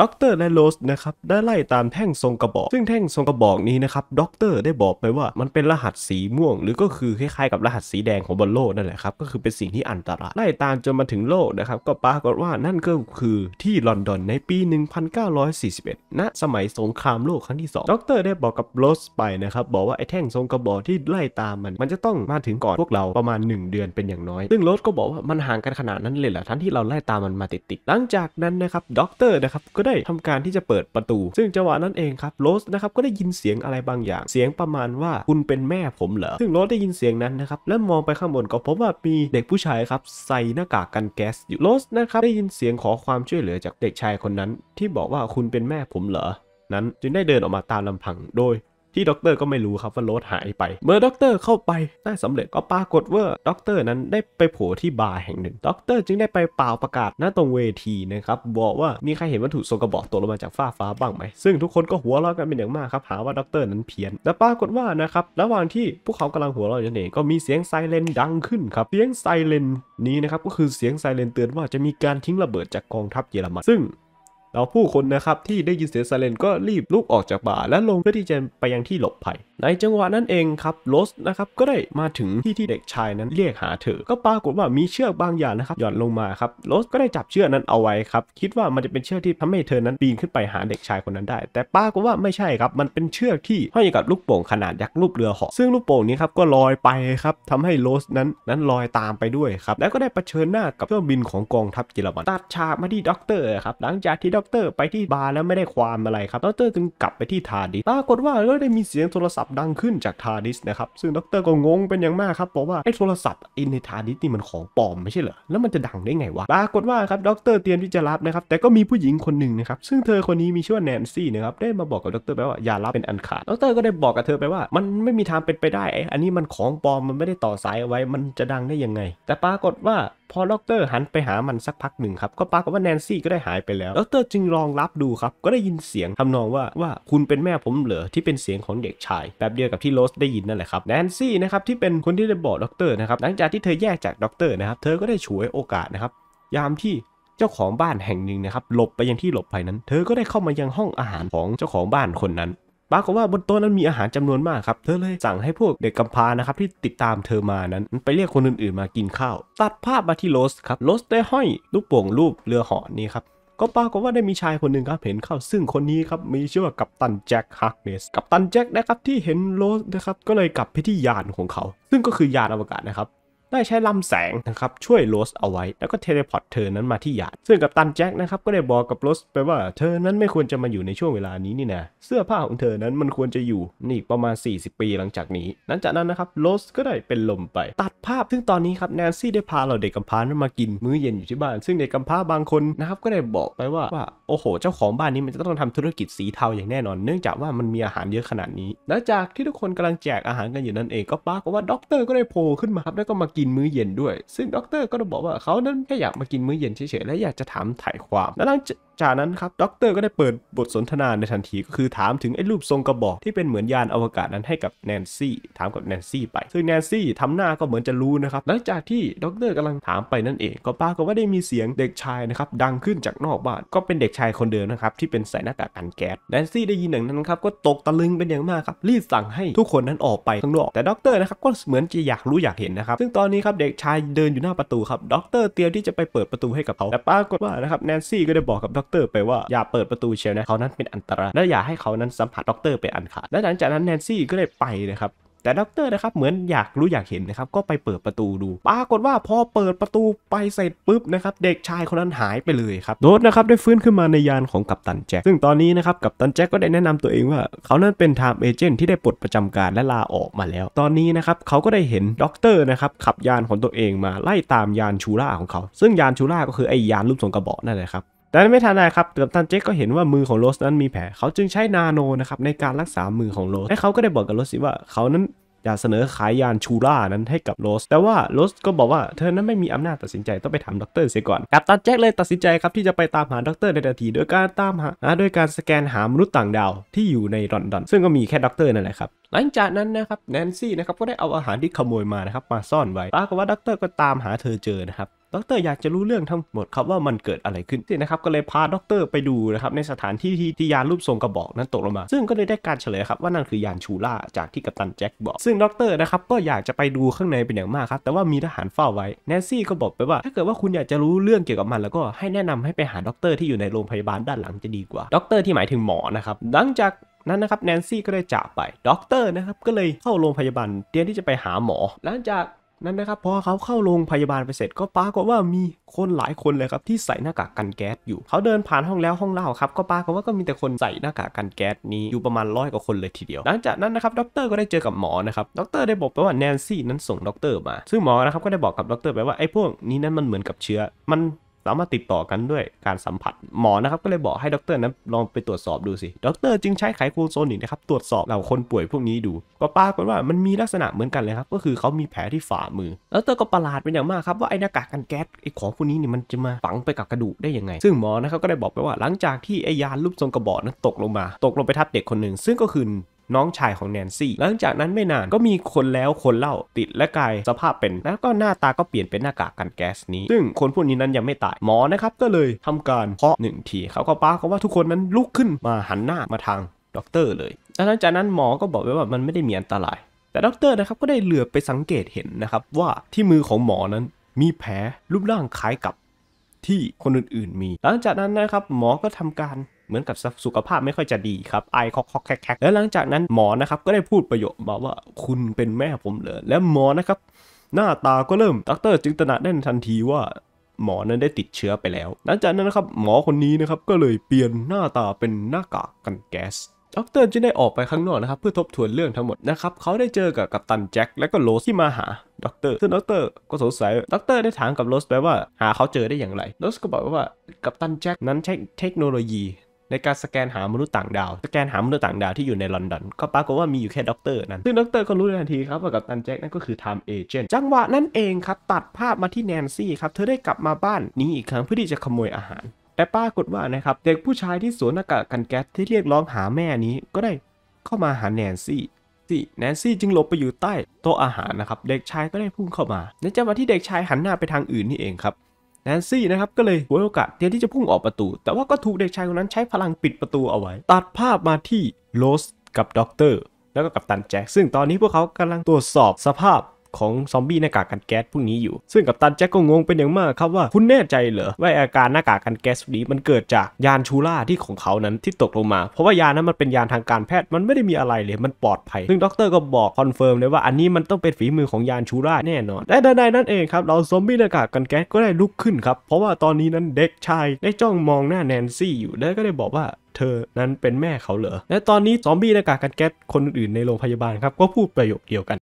ด็อกเตอร์และโรสนะครับได้ไล่ตามแท่งทรงกระบอก ซึ่งแท่งทรงกระบอกนี้นะครับด็อกเตอร์ได้บอกไปว่ามันเป็นรหัสสีม่วง หรือก็คือคล้ายๆกับรหัสสีแดงของบนโลกนั่นแหละครับก็คือเป็นสิ่งที่อันตรายไล่ตามจนมาถึงโลกนะครับ ก็ปรากฏว่านั่นก็คือที่ลอนดอนในปี 1941 ณสมัยสงครามโลกครั้งที่ 2ด็อกเตอร์ได้บอกกับโรสไปนะครับบอกว่าไอ้แท่งทรงกระบอกที่ไล่ตามมัน มันจะต้องมาถึงก่อนพวกเราประมาณ1เดือนเป็นอย่างน้อยซึ่งโรสก็บอกว่ามันห่างกันขนาดนั้นเลยเหรอทั้งที่เราไล่ตามมันมาติดๆหลังจากนั้นนะครับด็อกเตอร์นะครับก็ได้ทำการที่จะเปิดประตู ซึ่งจังหวะนั้นเองครับโรสนะครับก็ได้ยินเสียงอะไรบางอย่าง เสียงประมาณว่าคุณเป็นแม่ผมเหรอซึ่งโรสได้ยินเสียงนั้นนะครับแล้วมองไปข้างบนก็พบว่ามีเด็กผู้ชายครับใส่หน้ากากกันแก๊สอยู่โรสนะครับได้ยินเสียงขอความช่วยเหลือจากเด็กชายคนนั้น ที่บอกว่าคุณเป็นแม่ผมเหรอนั้นจึงได้เดินออกมาตามลำพังโดยที่ด็อกเตอร์ก็ไม่รู้ครับว่าโรสหายไป เมื่อด็อกเตอร์เข้าไปได้สำเร็จก็ปรากฏว่าด็อกเตอร์นั้นได้ไปโผล่ที่บาร์แห่งหนึ่งด็อกเตอร์จึงได้ไปเป่าประกาศณตรงเวทีนะครับบอกว่ามีใครเห็นวัตถุทรงกระบอกตกลงมาจากฟ้าฟ้าบ้างไหม ซึ่งทุกคนก็หัวเราะกันเป็นอย่างมากครับหาว่าด็อกเตอร์นั้นเพี้ยนแต่ปรากฏว่านะครับระหว่างที่พวกเขากำลังหัวเราะอยู่นี่ก็มีเสียงไซเรนดังขึ้นครับเสียงไซเรนนี้นะครับก็คือเสียงไซเรนเตือนว่าจะมีการทิ้งระเบิดจากกองทัพเยอรมัน ซึ่งแล้วผู้คนนะครับที่ได้ยินเสียงไซเรนก็รีบลุกออกจากบ่า และลงเพื่อที่จะไปยังที่หลบภัยในจังหวะนั้นเองครับโรสนะครับก็ได้มาถึงที่ที่เด็กชายนั้นเรียกหาเธอก็ปรากฏว่ามีเชือกบางอย่างนะครับหย่อนลงมาครับโรสก็ได้จับเชือกนั้นเอาไว้ครับคิดว่ามันจะเป็นเชือกที่ทำให้เธอนั้นปีนขึ้นไปหาเด็กชายคนนั้นได้ แต่ปรากฏว่าไม่ใช่ครับมันเป็นเชือกที่ห้อยกับลูกโป่งขนาดยักษ์รูปเรือเหาะซึ่งลูกโป่งนี้ครับก็ลอยไปครับทำให้โรสนั้นนั้นลอยตามไปด้วยครับแล้วก็ได้เผชิญหน้ากับเครื่องบินของกองทัพเยอรมันตัดฉากมาที่ด็อกเตอร์ครับหลังจากที่ด็อกเตอร์ไปที่บาร์แล้วไม่ได้ความอะไรครับด็อกเตอร์จึงกลับไปที่ทาดิสปรากฏว่าก็ได้มีเสียงโทรศัพท์ดังขึ้นจากทาดิสนะครับซึ่งด็อกเตอร์ก็งงเป็นอย่างมากครับเพราะว่าไอ้โทรศัพท์อินในทาดิสนี่มันของปลอมไม่ใช่เหรอแล้วมันจะดังได้ไงวะปรากฏว่าครับด็อกเตอร์เตรียมที่จะรับนะครับแต่ก็มีผู้หญิงคนหนึ่งนะครับซึ่งเธอคนนี้มีชื่อว่าแนนซี่นะครับได้มาบอกกับด็อกเตอร์ไปว่าอย่ารับเป็นอันขาดด็อกเตอร์ก็ได้บอกกับเธอไปว่า มันไม่มีทางเป็นไปได้อันนี้มันของปลอมมันไม่ได้ต่อสายเอาไว้มันจะดังได้ยังไง แต่ปรากฏว่าพอด็อกเตอร์หันไปหามันสักพักหนึ่งครับก็ปรากฏว่าแนนซี่ก็ได้หายไปแล้วด็อกเตอร์จึงลองรับดูครับ ก็ได้ยินเสียงทำนองว่าว่าคุณเป็นแม่ผมเหรอที่เป็นเสียงของเด็กชาย แบบเดียวกับที่โรสได้ยินนั่นแหละครับแนนซี่นะครับที่เป็นคนที่ได้บอกด็อกเตอร์นะครับ หลังจากที่เธอแยกจากด็อกเตอร์นะครับเธอก็ได้ฉวยโอกาสนะครับยามที่เจ้าของบ้านแห่งหนึ่งนะครับหลบไปยังที่หลบภัยนั้น เธอก็ได้เข้ามายังห้องอาหารของเจ้าของบ้านคนนั้นปรากฏว่าบนโต๊ะนั้นมีอาหารจำนวนมากครับ เธอเลยสั่งให้พวกเด็กกำพร้านะครับที่ติดตามเธอมานั้น ไปเรียกคนอื่นๆมากินข้าว ตัดภาพมาที่โรสครับโรสได้ห้อยลูกโป่งรูปเรือหอนี้ครับ ก็ปรากฏว่าได้มีชายคนหนึ่งครับเห็นเข้า ซึ่งคนนี้ครับมีชื่อว่ากัปตันแจ็คฮักเนสกัปตันแจ็คนะครับที่เห็นโรสนะครับก็เลยกลับไปที่ยานของเขา ซึ่งก็คือยานอวกาศนะครับได้ใช้ลำแสงนะครับช่วยโรสเอาไว้แล้วก็เทเลพอร์ตเธอนั้นมาที่หยาดซึ่งกับตันแจ็คนะครับก็ได้บอกกับโรสไปว่าเธอนั้นไม่ควรจะมาอยู่ในช่วงเวลานี้นี่นะเสื้อผ้าของเธอนั้นมันควรจะอยู่นี่ประมาณ 40 ปีหลังจากนี้หลังจากนั้นนะครับโรสก็ได้เป็นลมไป ตัดภาพซึ่งตอนนี้ครับแนนซี่ได้พาเราเด็กกำพร้านั้นมากินมื้อเย็นอยู่ที่บ้าน ซึ่งเด็กกำพร้าบางคนนะครับก็ได้บอกไปว่าว่าโอ้โห เจ้าของบ้านนี้มันจะต้องทำธุรกิจสีเทาอย่างแน่นอน เนื่องจากว่ามันมีอาหารเยอะขนาดนี้หลังจากที่ทุกคนกำลังแจกอาหารกันอยู่นั่นเองก็ปรากฏว่าด็อกเตอร์ก็ได้โผล่ขึ้นมาครับแล้วก็มากินินมื้อเย็นด้วย ซึ่งด็อกเตอร์ก็บอกว่าเขานั้นแค่อยากมากินมื้อเย็นเฉยๆ และอยากจะถามถ่ายความและหลังจากนั้นครับ ด็อกเตอร์ก็ได้เปิดบทสนทนาในทันทีก็คือถามถึงไอ้รูปทรงกระบอกที่เป็นเหมือนยานอวกาศนั้นให้กับแนนซี่ถามกับแนนซี่ไป ซึ่งแนนซี่ทำหน้าก็เหมือนจะรู้นะครับหลังจากที่ด็อกเตอร์กำลังถามไปนั่นเองก็ปรากฏว่าได้มีเสียงเด็กชายนะครับดังขึ้นจากนอกบ้านก็เป็นเด็กชายคนเดิมนะครับ ที่เป็นใส่หน้ากากกันแก๊สแนนซี่ได้ยินอย่างนั้นครับ ก็ตกตะลึงเป็นอย่างมากครับรีบสั่งให้ทุกคนนั้นออกไปข้างนอกแต่ด็อกเตอร์นะครับก็เหมือนจะอยากรู้อยากเห็นนะครับ ซึ่งตอนนี้ครับเด็กชายเดินอยู่หน้าประตูครับด็อกเตอร์เตรียมที่จะไปเปิดประตูให้กับเขาแต่ปรากฏว่านะครับแนนซี่ก็ได้บอกกับด็อกกเตอร์ไปว่าอย่าเปิดประตูเชลนะเขานั้นเป็นอันตราย และอย่าให้เขานั้นสัมผัสด็อกเตอร์ไปอันขาดและหลังจากนั้นแนนซี่ก็ได้ไปนะครับ แต่ด็อกเตอร์นะครับเหมือนอยากรู้อยากเห็นนะครับก็ไปเปิดประตูดู ปรากฏว่าพอเปิดประตูไปเสร็จปุ๊บนะครับเด็กชายคนนั้นหายไปเลยครับโดดนะครับได้ฟื้นขึ้นมาในยานของกัปตันแจ็ค ซึ่งตอนนี้นะครับกัปตันแจ็คก็ได้แนะนำตัวเองว่าเขานั้นเป็นไทม์เอเจนท์ที่ได้ปลดประจำการและลาออกมาแล้ว ตอนนี้นะครับเขาก็ได้เห็นด็อกเตอร์นะครับขับยานของตัวเองมาไล่ตามยานชูล่าของเขาซึ่งยานชูล่าก็คือไอ้ยานรูปทรงกระบอกนั่นแหละครับแต่ไม่ทันไดครับเติมตันเจ๊กก็เห็นว่ามือของโรสนั้นมีแผล เขาจึงใช้นาโนนะครับในการรักษามือของโรสและเขาก็ได้บอกกับโรสว่า เขานั้นอยากเสนอขายยานชูล่านั้นให้กับโรสแต่ว่าโรสก็บอกว่าเธอนั้นไม่มีอำนาจตัดสินใจ ต้องไปถามด็อกเตอร์เสียก่อนกับตันแจ็คเลยตัดสินใจครับที่จะไปตามหาด็อกเตอร์ในทันที โดยการตามหาโดยการสแกนหามนุษย์ต่างดาวที่อยู่ในรอนดอน ซึ่งก็มีแค่ด็อกเตอร์นั่นแหละครับ หลังจากนั้นนะครับแนนซี่นะครับก็ได้เอาอาหารที่ขโมยมานะครับมาซ่อนไว้ปรากฏว่าด็อกเตอร์ก็ตามหาเธอเจอนะครับด็อกเตอร์อยากจะรู้เรื่องทั้งหมดครับว่ามันเกิดอะไรขึ้นนะครับก็เลยพาด็อกเตอร์ไปดูนะครับในสถานที่ที่ที่ยานรูปทรงกระบอกนั้นตกลงมาซึ่งก็เลยได้การเฉลยครับว่านั่นคือยานชูล่าจากที่กัปตันแจ็คบอกซึ่งด็อกเตอร์นะครับก็อยากจะไปดูข้างในเป็นอย่างมากครับ แต่ว่ามีทหารเฝ้าไว้แนนซี่ก็บอกไปว่า ถ้าเกิดว่าคุณอยากจะรู้เรื่องเกี่ยวกับมันแล้วก็ให้แนะนำให้ไปหาด็อกเตอร์ที่อยู่ในโรงพยาบาลด้านหลังจะดีกว่าด็อกเตอร์ที่หมายถึงหมอนะครับหลังจากนั้นนะครับแนนซี่ก็ได้จากไปด็อกเตอร์นะครับก็เลยเข้าโรงพยาบาลเตรียมที่จะไปหาหมอหลังจากนั่นนะครับ พอเขาเข้าโรงพยาบาลไปเสร็จก็ปรากฏว่ามีคนหลายคนเลยครับที่ใส่หน้ากากกันแก๊สอยู่เขาเดินผ่านห้องแล้วห้องเล่าครับก็ปรากฏว่าก็มีแต่คนใส่หน้ากากกันแก๊สนี้อยู่ประมาณร้อยกว่าคนเลยทีเดียว หลังจากนั้นนะครับด็อกเตอร์ก็ได้เจอกับหมอนะครับด็อกเตอร์ได้บอกไปว่าแนนซี่นั้นส่งด็อกเตอร์มา ซึ่งหมอนะครับก็ได้บอกกับด็อกเตอร์ไปว่าไอ้พวกนี้นั้นมันเหมือนกับเชื้อมันสามารถติดต่อกันด้วยการสัมผัส หมอนะครับก็เลยบอกให้ด็อกเตอร์นั้นลองไปตรวจสอบดูสิด็อกเตอร์จึงใช้ไขควงโซนิกนะครับตรวจสอบเหล่าคนป่วยพวกนี้ดู ก็ปรากฏว่ามันมีลักษณะเหมือนกันเลยครับ ก็คือเขามีแผลที่ฝ่ามือด็อกเตอร์ก็ประหลาดเป็นอย่างมากครับว่าไอ้หน้ากากกันแก๊สไอ้ของพวกนี้เนี่ยมันจะมาฝังไปกับกระดูกได้ยังไง ซึ่งหมอนะครับก็ได้บอกไปว่าหลังจากที่ไอ้ยานรูปทรงกระบอกนั้นตกลงมา ตกลงไปทับเด็กคนหนึ่งซึ่งก็คือน้องชายของแนนซี่ หลังจากนั้นไม่นานก็มีคนแล้วคนเล่าติดและกายสภาพเป็น แล้วก็หน้าตาก็เปลี่ยนเป็นหน้ากากกันแก๊สนี้ ซึ่งคนพวกนี้นั้นยังไม่ตายหมอนะครับก็เลยทำการเพาะหนึ่งทีเขาก็ป้าเขาว่าทุกคนนั้นลุกขึ้นมาหันหน้ามาทางด็อกเตอร์เลย หลังจากนั้นหมอก็บอกไว้ว่ามันไม่ได้มีอันตราย แต่ด็อกเตอร์นะครับก็ได้เหลือไปสังเกตเห็นนะครับว่าที่มือของหมอนั้นมีแผลรูปร่างคล้ายกับที่คนอื่น ๆ มี หลังจากนั้นนะครับ หมอก็ทำการเหมือนกับสุขภาพไม่ค่อยจะดีครับไอคอกคอกแคกแล้วหลังจากนั้นหมอนะครับก็ได้พูดประโยคมาว่าคุณเป็นแม่ผมเลย แล้วหมอนะครับ หน้าตาก็เริ่มดักเตอร์จึงตระหนักได้ทันทีว่า หมอนั้นได้ติดเชื้อไปแล้ว หลังจากนั้นนะครับหมอคนนี้นะครับก็เลยเปลี่ยนหน้าตาเป็นหน้ากากกันแก๊สด็อกเตอร์จึงได้ออกไปข้างนอกนะครับเพื่อทบทวนเรื่องทั้งหมดนะครับเขาได้เจอกับกัปตันแจ็คและก็โรสที่มาหาด็อกเตอร์ซึ่งด็อกเตอร์ก็สงสัยด็อกเตอร์ได้ถามกับโรสไปว่าหาเขาเจอได้อย่างไรโรสก็บอกว่ากัปตันแจ็คนั้นใช้เทคโนโลยีในการสแกนหามนุษย์ต่างดาว สแกนหามนุษย์ต่างดาวที่อยู่ในลอนดอน ก็ปรากฏว่ามีอยู่แค่ด็อกเตอร์นั้น ซึ่งด็อกเตอร์ก็รู้ทันทีครับว่ากับตันแจ็คนั่นก็คือไทม์เอเจนต์จังหวะนั้นเองครับ ตัดภาพมาที่แนนซี่ครับ เธอได้กลับมาบ้านนี้อีกครั้งเพื่อที่จะขโมยอาหาร แต่ปรากฏว่านะครับ เด็กผู้ชายที่สวมหน้ากากกันแก๊สที่เรียกร้องหาแม่นี้ก็ได้เข้ามาหาแนนซี่ซี่แนนซี่จึงหลบไปอยู่ใต้โต๊ะอาหารนะครับเด็กชายก็ได้พุ่งเข้ามาในจังหวะที่เด็กชายหันหน้าไปทางอื่นนี่เองครับแนนซี่นะครับ ก็เลยหัวโอกาสเตรียมที่จะพุ่งออกประตู แต่ว่าก็ถูกเด็กชายคนนั้นใช้พลังปิดประตูเอาไว้ตัดภาพมาที่โรสกับด็อกเตอร์แล้วก็กับตันแจ็คซึ่งตอนนี้พวกเขากำลังตรวจสอบสภาพของซอมบี้หน้ากากกันแก๊สพวกนี้อยู่ซึ่งกับตันแจ็คก็งงเป็นอย่างมากครับว่าคุณแน่ใจเหรอว่าอาการหน้ากากกันแก๊สนี้มันเกิดจากยานชูล่าที่ของเขานั้นที่ตกลงมา เพราะว่ายานนั้นมันเป็นยานทางการแพทย์มันไม่ได้มีอะไรเลยมันปลอดภัย ซึ่งด็อกเตอร์ก็บอกคอนเฟิร์มเลยว่าอันนี้มันต้องเป็นฝีมือของยานชูล่าแน่นอนและใดนั่นเองครับ เราซอมบี้หน้ากากกันแก๊สก็ได้ลุกขึ้นครับเพราะว่าตอนนี้นั้นเด็กชายได้จ้องมองหน้าแนนซี่อยู่และก็ได้บอกว่าเธอนั้นเป็นแม่เขาเหรอและตอนนี้ซอมบี้หน้ากากกันแก๊สคนอื่นในโรงพยาบาลครับก็พูดประโยคเดียวกัน